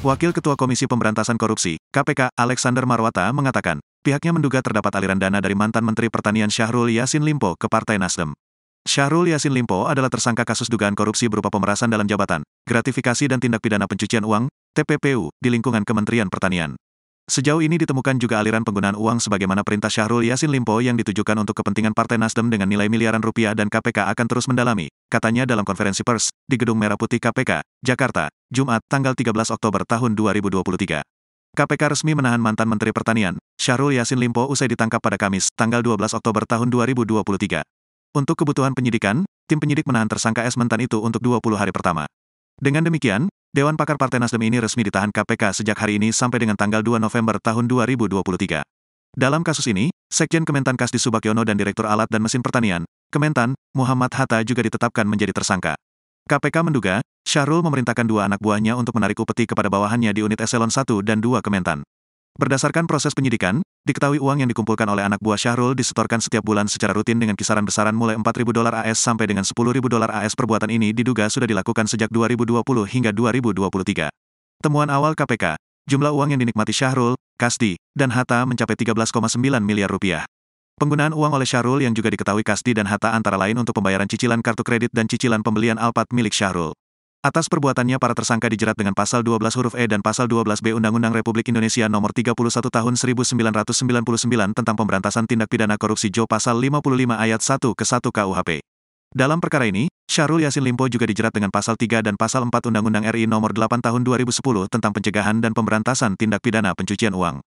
Wakil Ketua Komisi Pemberantasan Korupsi, KPK, Alexander Marwata, mengatakan, pihaknya menduga terdapat aliran dana dari mantan Menteri Pertanian Syahrul Yassin Limpo ke Partai Nasdem. Syahrul Yassin Limpo adalah tersangka kasus dugaan korupsi berupa pemerasan dalam jabatan, gratifikasi dan tindak pidana pencucian uang, TPPU, di lingkungan Kementerian Pertanian. Sejauh ini ditemukan juga aliran penggunaan uang sebagaimana perintah Syahrul Yasin Limpo yang ditujukan untuk kepentingan Partai Nasdem dengan nilai miliaran rupiah dan KPK akan terus mendalami, katanya dalam konferensi pers di Gedung Merah Putih KPK, Jakarta, Jumat, tanggal 13 Oktober tahun 2023. KPK resmi menahan mantan Menteri Pertanian, Syahrul Yasin Limpo usai ditangkap pada Kamis, tanggal 12 Oktober tahun 2023. Untuk kebutuhan penyidikan, tim penyidik menahan tersangka S. Mentan itu untuk 20 hari pertama. Dengan demikian, Dewan Pakar Partai Nasdem ini resmi ditahan KPK sejak hari ini sampai dengan tanggal 2 November tahun 2023. Dalam kasus ini, Sekjen Kementan Kasdi Subakyono dan Direktur Alat dan Mesin Pertanian, Kementan, Muhammad Hatta juga ditetapkan menjadi tersangka. KPK menduga, Syahrul memerintahkan dua anak buahnya untuk menarik upeti kepada bawahannya di unit eselon 1 dan 2 Kementan. Berdasarkan proses penyidikan, diketahui uang yang dikumpulkan oleh anak buah Syahrul disetorkan setiap bulan secara rutin dengan kisaran besaran mulai 4.000 dolar AS sampai dengan 10.000 dolar AS perbuatan ini diduga sudah dilakukan sejak 2020 hingga 2023. Temuan awal KPK, jumlah uang yang dinikmati Syahrul, Kasdi, dan Hatta mencapai 13,9 miliar rupiah. Penggunaan uang oleh Syahrul yang juga diketahui Kasdi dan Hatta antara lain untuk pembayaran cicilan kartu kredit dan cicilan pembelian Alphard milik Syahrul. Atas perbuatannya para tersangka dijerat dengan pasal 12 huruf E dan pasal 12B Undang-Undang Republik Indonesia Nomor 31 Tahun 1999 tentang Pemberantasan Tindak Pidana Korupsi Jo pasal 55 ayat 1 ke 1 KUHP. Dalam perkara ini, Syahrul Yasin Limpo juga dijerat dengan pasal 3 dan pasal 4 Undang-Undang RI Nomor 8 Tahun 2010 tentang Pencegahan dan Pemberantasan Tindak Pidana Pencucian Uang.